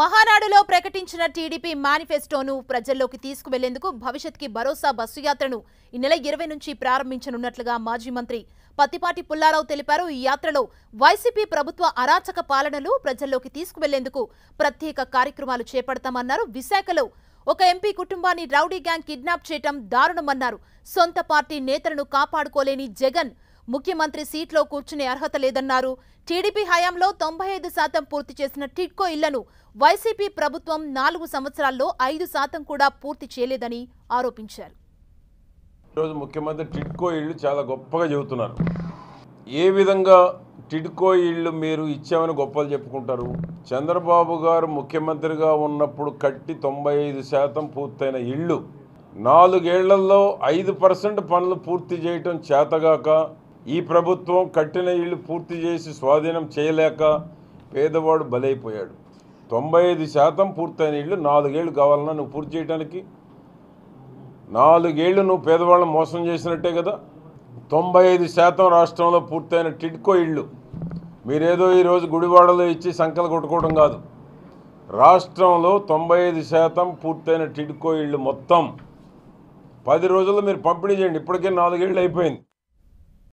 మహానాడులో ప్రకటించిన టీడీపీ మేనిఫెస్టోను ప్రజల్లోకి తీసుకువెళ్లేందుకు భవిష్యత్కి భరోసా బస్సు యాత్రను ఈ నెల ఇరవై నుంచి ప్రారంభించనున్నట్లుగా మాజీ మంత్రి పత్తిపాటి పుల్లారావు తెలిపారు ఈ యాత్రలో వైసీపీ ప్రభుత్వ అరాచక పాలనలు ప్రజల్లోకి తీసుకువెళ్లేందుకు ప్రత్యేక కార్యక్రమాలు చేపడతామన్నారు విశాఖలో ఒక ఎంపీ కుటుంబాన్ని రౌడీ గ్యాంగ్ కిడ్నాప్ చేయటం దారుణమన్నారు సొంత పార్టీ నేతలను కాపాడుకోలేని జగన్ ముఖ్యమంత్రి సీట్లో కూర్చునే అర్హత లేదన్నారు టీడీపీ హయాంలో తొంభై ఐదు శాతం పూర్తి చేసిన టిడ్కో ఇళ్లను వైసీపీ ప్రభుత్వం నాలుగు సంవత్సరాల్లో ఐదు శాతం కూడా పూర్తి చేయలేదని ఆరోపించారు ఈరోజు ముఖ్యమంత్రి టిట్కో ఇళ్ళు చాలా గొప్పగా చెబుతున్నారు ఏ విధంగా టిడ్కో ఇళ్ళు మీరు ఇచ్చామని గొప్పలు చెప్పుకుంటారు చంద్రబాబు గారు ముఖ్యమంత్రిగా ఉన్నప్పుడు కట్టి తొంభై ఐదు శాతం పూర్తయిన ఇళ్ళు నాలుగేళ్లలో ఐదు పర్సెంట్ పనులు పూర్తి చేయటం చేతగాక ఈ ప్రభుత్వం కట్టిన ఇళ్ళు పూర్తి చేసి స్వాధీనం చేయలేక పేదవాడు బలైపోయాడు తొంభై ఐదు శాతం పూర్తయిన ఇళ్ళు నాలుగేళ్ళు కావాలన్నా నువ్వు పూర్తి చేయడానికి నాలుగేళ్లు నువ్వు పేదవాళ్ళని మోసం చేసినట్టే కదా తొంభై ఐదు శాతం రాష్ట్రంలో పూర్తయిన టిడ్కో ఇళ్ళు మీరేదో ఈరోజు గుడివాడలో ఇచ్చి సంకలు కొట్టుకోవడం కాదు రాష్ట్రంలో తొంభై ఐదు శాతం పూర్తయిన టిడ్కో ఇళ్ళు మొత్తం పది రోజుల్లో మీరు పంపిణీ చేయండి ఇప్పటికే నాలుగేళ్ళు అయిపోయింది